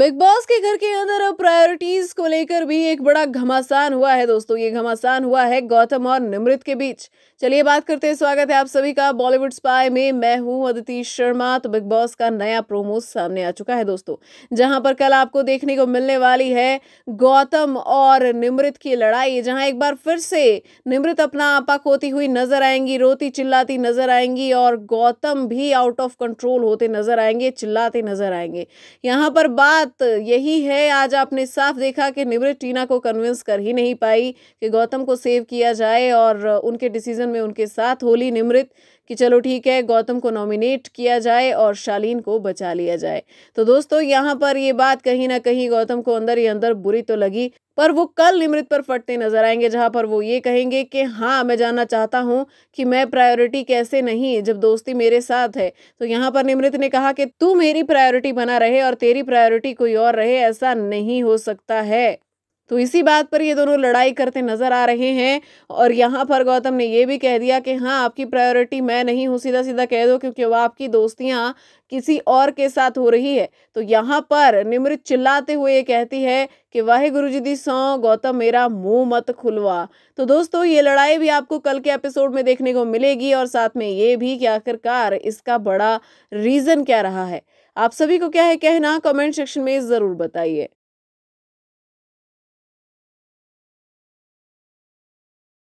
big boss के घर के अंदर अब प्रायोरिटीज को लेकर भी एक बड़ा घमासान हुआ है दोस्तों ये घमासान हुआ है गौतम और निमृत के बीच चलिए बात करते हैं स्वागत है आप सभी का बॉलीवुड स्पाई में मैं हूं अदिति शर्मा तो बिग बॉस का नया प्रोमो सामने आ चुका है दोस्तों जहां पर कल आपको देखने को मिलने वाली है गौतम और निमृत की लड़ाई जहां एक बार फिर से निमृत अपना आपा खोती हुई नजर आएंगी रोती चिल्लाती नजर आएंगी और गौतम भी आउट ऑफ कंट्रोल होते नजर आएंगे चिल्लाते नजर आएंगे यहाँ पर बात बात यही है आज आपने साफ देखा कि निवृत्त टीना को कन्विंस कर ही नहीं पाई कि गौतम को सेव किया जाए और उनके डिसीजन में उनके साथ होली निमृत कि चलो ठीक है गौतम को नॉमिनेट किया जाए और शालीन को बचा लिया जाए तो दोस्तों यहाँ पर ये बात कहीं ना कहीं गौतम को अंदर ही अंदर बुरी तो लगी पर वो कल निमृत पर फटते नजर आएंगे जहां पर वो ये कहेंगे कि हाँ मैं जानना चाहता हूँ कि मैं प्रायोरिटी कैसे नहीं जब दोस्ती मेरे साथ है तो यहाँ पर निमृत ने कहा कि तू मेरी प्रायोरिटी बना रहे और तेरी प्रायोरिटी कोई और रहे ऐसा नहीं हो सकता है तो इसी बात पर ये दोनों लड़ाई करते नजर आ रहे हैं और यहाँ पर गौतम ने ये भी कह दिया कि हाँ आपकी प्रायोरिटी मैं नहीं हूँ सीधा सीधा कह दो क्योंकि वह आपकी दोस्तियाँ किसी और के साथ हो रही है तो यहाँ पर निमृत चिल्लाते हुए ये कहती है कि वाहे गुरु जी दी सौ गौतम मेरा मुंह मत खुलवा तो दोस्तों ये लड़ाई भी आपको कल के एपिसोड में देखने को मिलेगी और साथ में ये भी कि आखिरकार इसका बड़ा रीज़न क्या रहा है आप सभी को क्या है कहना कमेंट सेक्शन में ज़रूर बताइए